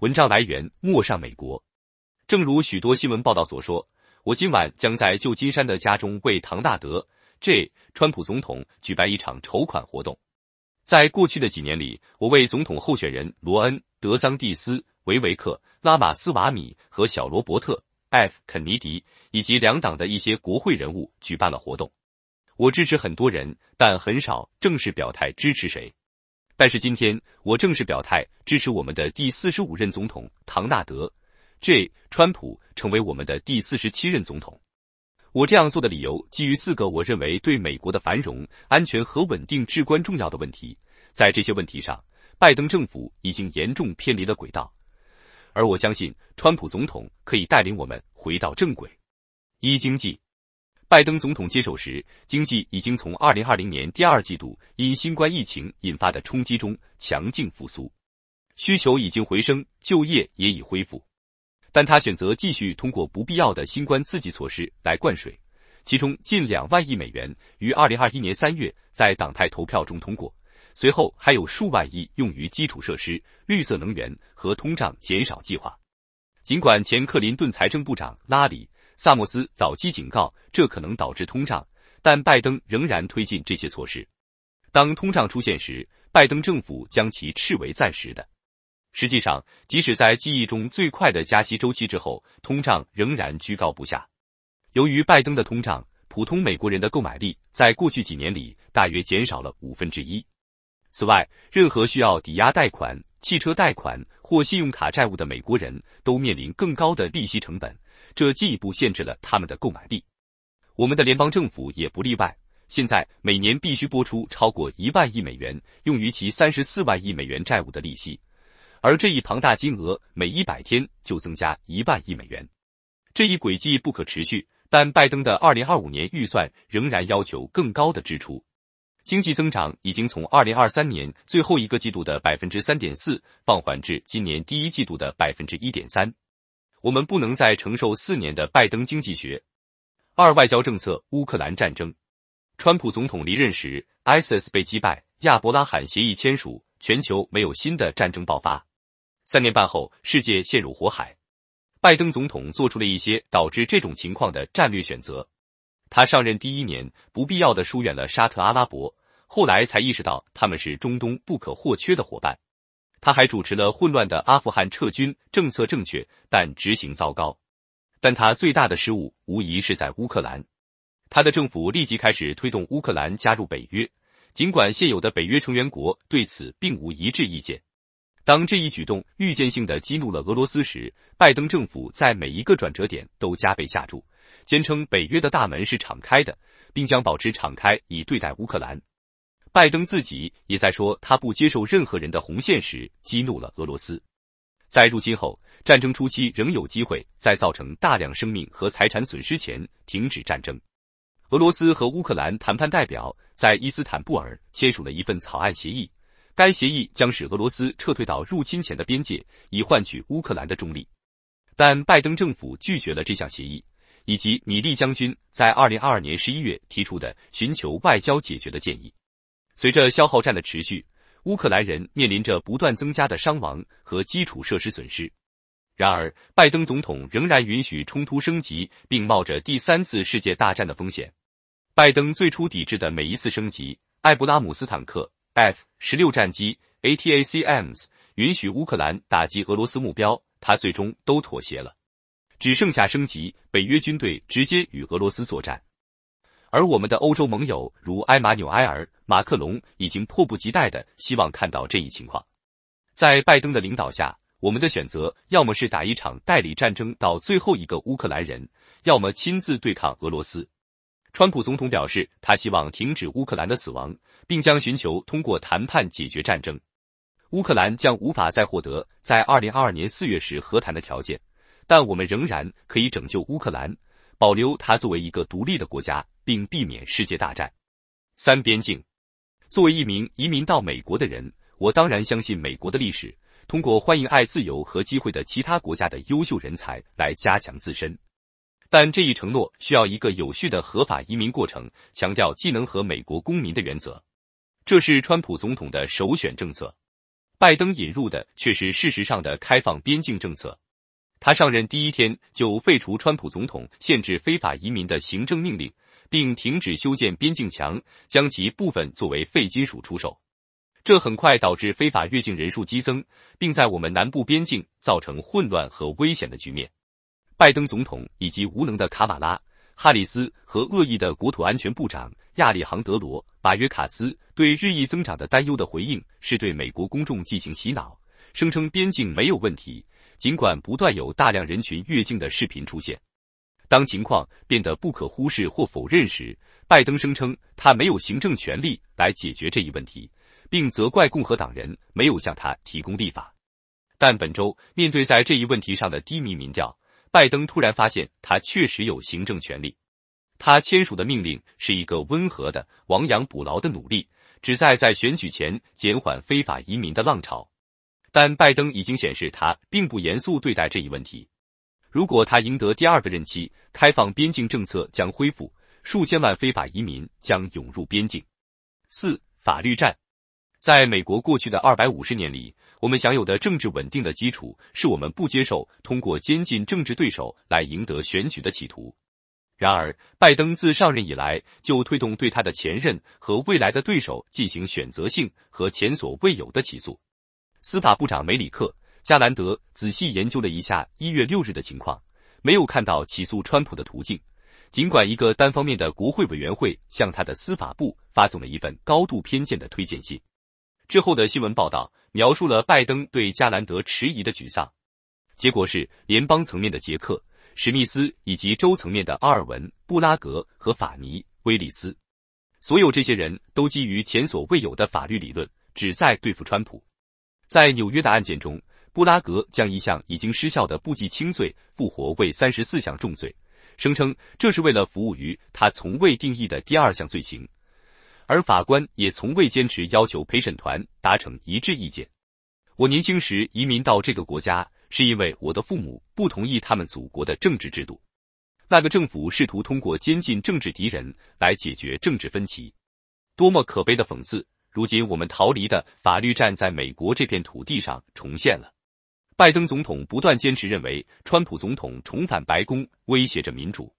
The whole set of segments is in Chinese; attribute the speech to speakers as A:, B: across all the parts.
A: 文章来源：陌上美国。正如许多新闻报道所说，我今晚将在旧金山的家中为唐纳德 ·J· 川普总统举办一场筹款活动。在过去的几年里，我为总统候选人罗恩·德桑蒂斯、维维克·拉马斯瓦米和小罗伯特 ·F· 肯尼迪以及两党的一些国会人物举办了活动。我支持很多人，但很少正式表态支持谁。但是今天，我正式表态支持我们的第四十五任总统唐纳德 ·J· 川普成为我们的第四十七任总统。我这样做的理由基于四个我认为对美国的繁荣、安全和稳定至关重要的问题。在这些问题上，拜登政府已经严重偏离了轨道，而我相信川普总统可以带领我们回到正轨。一经济。拜登总统接手时，经济已经从二零二零年第二季度因新冠疫情引发的冲击中强劲复苏，需求已经回升，就业也已恢复。但他选择继续通过不必要的新冠刺激措施来灌水，其中近两万亿美元于二零二一年三月在党派投票中通过，随后还有数万亿用于基础设施、绿色能源和通胀减少计划。尽管前克林顿财政部长拉里。萨默斯早期警告，这可能导致通胀，但拜登仍然推进这些措施。当通胀出现时，拜登政府将其斥为暂时的。实际上，即使在记忆中最快的加息周期之后，通胀仍然居高不下。由于拜登的通胀，普通美国人的购买力在过去几年里大约减少了五分之一。此外，任何需要抵押贷款、汽车贷款或信用卡债务的美国人都面临更高的利息成本。这进一步限制了他们的购买力。我们的联邦政府也不例外。现在每年必须拨出超过一万亿美元用于其三十四万亿美元债务的利息，而这一庞大金额每一百天就增加一万亿美元。这一轨迹不可持续，但拜登的二零二五年预算仍然要求更高的支出。经济增长已经从二零二三年最后一个季度的百分之三点四放缓至今年第一季度的百分之一点三。我们不能再承受四年的拜登经济学、二外交政策、乌克兰战争。川普总统离任时，ISIS 被击败，亚伯拉罕协议签署，全球没有新的战争爆发。三年半后，世界陷入火海。拜登总统做出了一些导致这种情况的战略选择。他上任第一年，不必要的疏远了沙特阿拉伯，后来才意识到他们是中东不可或缺的伙伴。他还主持了混乱的阿富汗撤军，政策正确，但执行糟糕。但他最大的失误无疑是在乌克兰。他的政府立即开始推动乌克兰加入北约，尽管现有的北约成员国对此并无一致意见。当这一举动预见性的激怒了俄罗斯时，拜登政府在每一个转折点都加倍下注，坚称北约的大门是敞开的，并将保持敞开以对待乌克兰。拜登自己也在说，他不接受任何人的红线时，激怒了俄罗斯。在入侵后，战争初期仍有机会在造成大量生命和财产损失前停止战争。俄罗斯和乌克兰谈判代表在伊斯坦布尔签署了一份草案协议，该协议将使俄罗斯撤退到入侵前的边界，以换取乌克兰的中立。但拜登政府拒绝了这项协议，以及米利将军在2022年11月提出的寻求外交解决的建议。随着消耗战的持续，乌克兰人面临着不断增加的伤亡和基础设施损失。然而，拜登总统仍然允许冲突升级，并冒着第三次世界大战的风险。拜登最初抵制的每一次升级，艾布拉姆斯坦克、F 十六战机、ATACMS，允许乌克兰打击俄罗斯目标，他最终都妥协了。只剩下升级北约军队直接与俄罗斯作战。而我们的欧洲盟友，如埃马纽埃尔·马克龙，已经迫不及待的希望看到这一情况。在拜登的领导下，我们的选择要么是打一场代理战争到最后一个乌克兰人，要么亲自对抗俄罗斯。川普总统表示，他希望停止乌克兰的死亡，并将寻求通过谈判解决战争。乌克兰将无法再获得在2022年4月时和谈的条件，但我们仍然可以拯救乌克兰。保留它作为一个独立的国家，并避免世界大战。三边境。作为一名移民到美国的人，我当然相信美国的历史，通过欢迎爱自由和机会的其他国家的优秀人才来加强自身。但这一承诺需要一个有序的合法移民过程，强调技能和美国公民的原则。这是川普总统的首选政策。拜登引入的却是事实上的开放边境政策。他上任第一天就废除川普总统限制非法移民的行政命令，并停止修建边境墙，将其部分作为废金属出售。这很快导致非法越境人数激增，并在我们南部边境造成混乱和危险的局面。拜登总统以及无能的卡马拉·哈里斯和恶意的国土安全部长亚历杭德罗·巴约卡斯对日益增长的担忧的回应，是对美国公众进行洗脑，声称边境没有问题。尽管不断有大量人群越境的视频出现，当情况变得不可忽视或否认时，拜登声称他没有行政权力来解决这一问题，并责怪共和党人没有向他提供立法。但本周面对在这一问题上的低迷民调，拜登突然发现他确实有行政权力。他签署的命令是一个温和的亡羊补牢的努力，旨在在选举前减缓非法移民的浪潮。但拜登已经显示他并不严肃对待这一问题。如果他赢得第二个任期，开放边境政策将恢复，数千万非法移民将涌入边境。四法律战，在美国过去的二百五十年里，我们享有的政治稳定的基础是我们不接受通过监禁政治对手来赢得选举的企图。然而，拜登自上任以来就推动对他的前任和未来的对手进行选择性和前所未有的起诉。司法部长梅里克·加兰德仔细研究了一下一月六日的情况，没有看到起诉川普的途径。尽管一个单方面的国会委员会向他的司法部发送了一份高度偏见的推荐信，之后的新闻报道描述了拜登对加兰德迟疑的沮丧。结果是，联邦层面的杰克·史密斯以及州层面的阿尔文·布拉格和法尼·威利斯，所有这些人都基于前所未有的法律理论，旨在对付川普。在纽约的案件中，布拉格将一项已经失效的不计轻罪复活为三十四项重罪，声称这是为了服务于他从未定义的第二项罪行。而法官也从未坚持要求陪审团达成一致意见。我年轻时移民到这个国家，是因为我的父母不同意他们祖国的政治制度。那个政府试图通过监禁政治敌人来解决政治分歧，多么可悲的讽刺！如今，我们逃离的法律战在美国这片土地上重现了。拜登总统不断坚持认为，川普总统重返白宫威胁着民主，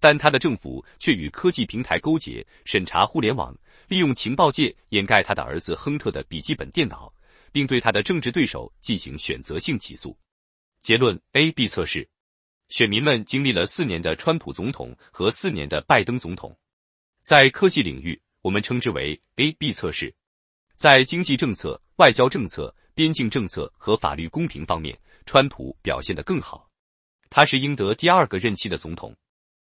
A: 但他的政府却与科技平台勾结，审查互联网，利用情报界掩盖他的儿子亨特的笔记本电脑，并对他的政治对手进行选择性起诉。结论：A B 测试。选民们经历了四年的川普总统和四年的拜登总统，在科技领域。我们称之为 A B 测试，在经济政策、外交政策、边境政策和法律公平方面，川普表现得更好。他是英德第二个任期的总统。